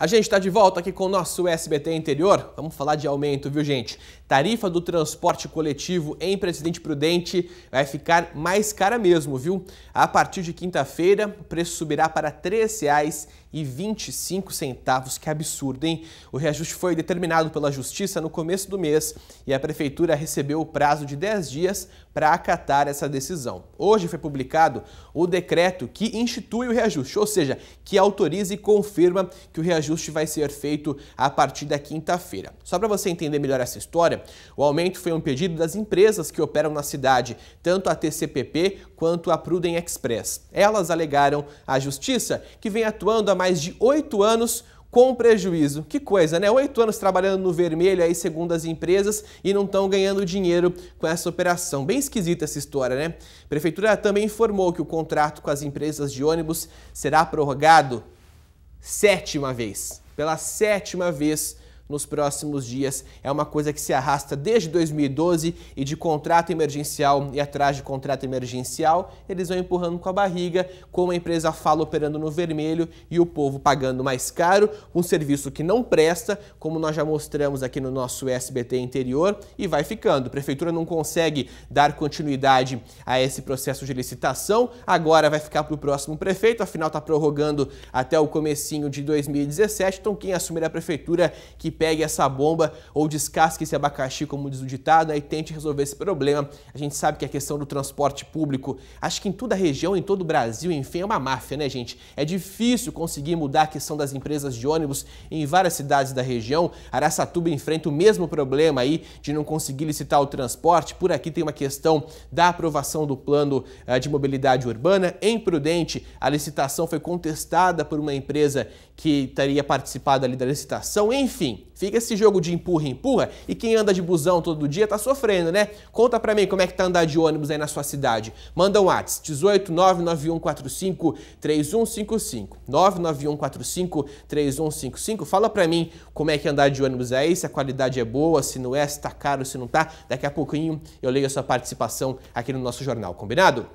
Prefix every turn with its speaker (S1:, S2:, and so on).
S1: A gente está de volta aqui com o nosso SBT Interior. Vamos falar de aumento, viu, gente? Tarifa do transporte coletivo em Presidente Prudente vai ficar mais cara mesmo, viu? A partir de quinta-feira, o preço subirá para R$ 3,25. Que absurdo, hein? O reajuste foi determinado pela Justiça no começo do mês e a Prefeitura recebeu o prazo de 10 dias para acatar essa decisão. Hoje foi publicado o decreto que institui o reajuste, ou seja, que autoriza e confirma que o reajuste reajuste vai ser feito a partir da quinta-feira. Só para você entender melhor essa história, o aumento foi um pedido das empresas que operam na cidade, tanto a TCPP quanto a Pruden Express. Elas alegaram à justiça que vem atuando há mais de oito anos com prejuízo. Que coisa, né? Oito anos trabalhando no vermelho aí, segundo as empresas, e não estão ganhando dinheiro com essa operação. Bem esquisita essa história, né? A Prefeitura também informou que o contrato com as empresas de ônibus será prorrogado sétima vez. Pela sétima vez, nos próximos dias. É uma coisa que se arrasta desde 2012 e de contrato emergencial e atrás de contrato emergencial, eles vão empurrando com a barriga, com a empresa fala operando no vermelho e o povo pagando mais caro, um serviço que não presta, como nós já mostramos aqui no nosso SBT interior, e vai ficando. A prefeitura não consegue dar continuidade a esse processo de licitação, agora vai ficar para o próximo prefeito, afinal está prorrogando até o comecinho de 2017, então quem assumir a prefeitura que pegue essa bomba ou descasque esse abacaxi, como diz o ditado, aí tente resolver esse problema. A gente sabe que a questão do transporte público, acho que em toda a região, em todo o Brasil, enfim, é uma máfia, né, gente? É difícil conseguir mudar a questão das empresas de ônibus em várias cidades da região. Araçatuba enfrenta o mesmo problema aí de não conseguir licitar o transporte. Por aqui tem uma questão da aprovação do plano eh, de mobilidade urbana. Em Prudente, a licitação foi contestada por uma empresa que estaria participada ali da licitação. Enfim, Fica esse jogo de empurra empurra e quem anda de busão todo dia tá sofrendo, né? Conta pra mim como é que tá andar de ônibus aí na sua cidade. Manda um WhatsApp 18 99145 3155. 99145 3155. Fala pra mim como é que é andar de ônibus aí, se a qualidade é boa, se não é, se tá caro, se não tá. Daqui a pouquinho eu leio a sua participação aqui no nosso jornal, combinado?